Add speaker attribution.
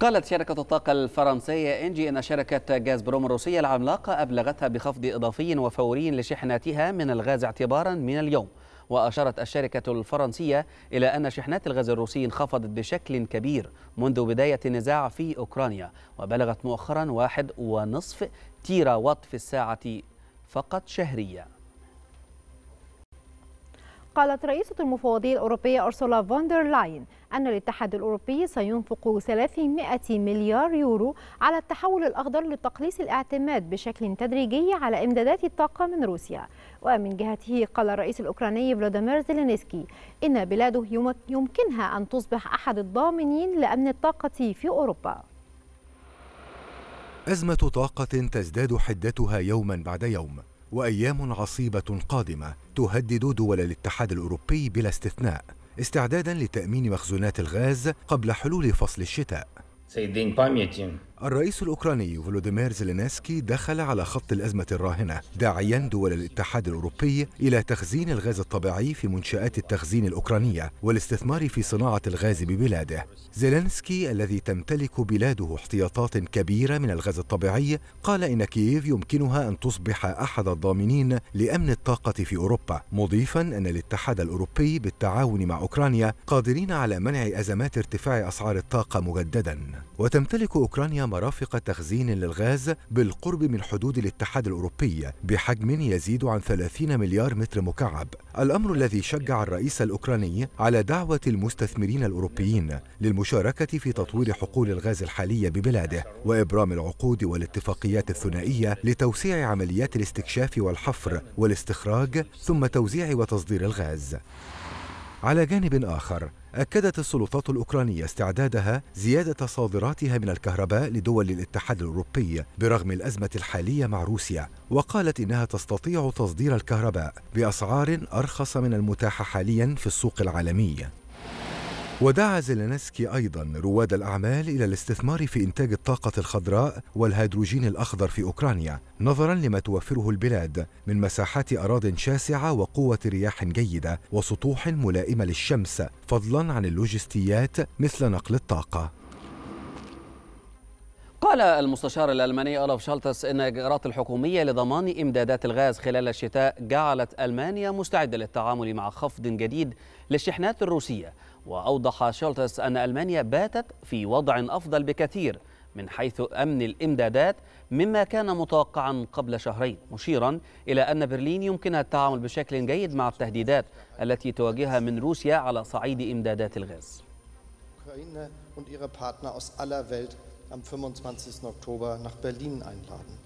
Speaker 1: قالت شركة الطاقة الفرنسية إنجي أن شركة غاز بروم الروسية العملاقة أبلغتها بخفض إضافي وفوري لشحناتها من الغاز اعتبارا من اليوم وأشارت الشركة الفرنسية إلى أن شحنات الغاز الروسي انخفضت بشكل كبير منذ بداية النزاع في أوكرانيا وبلغت مؤخرا واحد ونصف تيرا وات في الساعة فقط شهرياً
Speaker 2: قالت رئيسة المفوضية الأوروبية أرسولا فوندر لاين أن الاتحاد الأوروبي سينفق 300 مليار يورو على التحول الأخضر لتقليص الاعتماد بشكل تدريجي على إمدادات الطاقة من روسيا ومن جهته قال الرئيس الأوكراني فلاديمير زيلينسكي إن بلاده يمكنها أن تصبح أحد الضامنين لأمن الطاقة في أوروبا
Speaker 3: أزمة طاقة تزداد حدتها يوما بعد يوم وأيام عصيبة قادمة تهدد دول الاتحاد الأوروبي بلا استثناء استعدادا لتأمين مخزونات الغاز قبل حلول فصل الشتاء الرئيس الأوكراني فولوديمير زيلينسكي دخل على خط الأزمة الراهنة داعيا دول الاتحاد الأوروبي إلى تخزين الغاز الطبيعي في منشآت التخزين الأوكرانية والاستثمار في صناعة الغاز ببلاده زيلينسكي الذي تمتلك بلاده احتياطات كبيرة من الغاز الطبيعي قال إن كييف يمكنها أن تصبح أحد الضامنين لأمن الطاقة في أوروبا مضيفا أن الاتحاد الأوروبي بالتعاون مع أوكرانيا قادرين على منع أزمات ارتفاع أسعار الطاقة مجددا وتمتلك أوكرانيا مرافق تخزين للغاز بالقرب من حدود الاتحاد الأوروبي بحجم يزيد عن 30 مليار متر مكعب الأمر الذي شجع الرئيس الأوكراني على دعوة المستثمرين الأوروبيين للمشاركة في تطوير حقول الغاز الحالية ببلاده وإبرام العقود والاتفاقيات الثنائية لتوسيع عمليات الاستكشاف والحفر والاستخراج ثم توزيع وتصدير الغاز على جانب آخر أكدت السلطات الأوكرانية استعدادها زيادة صادراتها من الكهرباء لدول الاتحاد الأوروبي برغم الأزمة الحالية مع روسيا وقالت إنها تستطيع تصدير الكهرباء بأسعار أرخص من المتاحة حاليا في السوق العالمي ودعا زيلينسكي أيضا رواد الأعمال إلى الاستثمار في إنتاج الطاقة الخضراء والهيدروجين الأخضر في أوكرانيا نظرا لما توفره البلاد من مساحات أراض شاسعة وقوة رياح جيدة وسطوح ملائمة للشمس فضلا عن اللوجستيات مثل نقل الطاقة
Speaker 1: قال المستشار الألماني أولف شالتس إن الإجراءات الحكومية لضمان إمدادات الغاز خلال الشتاء جعلت ألمانيا مستعدة للتعامل مع خفض جديد للشحنات الروسية وأوضح شولتس أن ألمانيا باتت في وضع أفضل بكثير من حيث أمن الإمدادات مما كان متوقعا قبل شهرين مشيرا إلى أن برلين يمكنها التعامل بشكل جيد مع التهديدات التي تواجهها من روسيا على صعيد إمدادات الغاز und ihre Partner aus aller Welt am 25. Oktober nach Berlin einladen.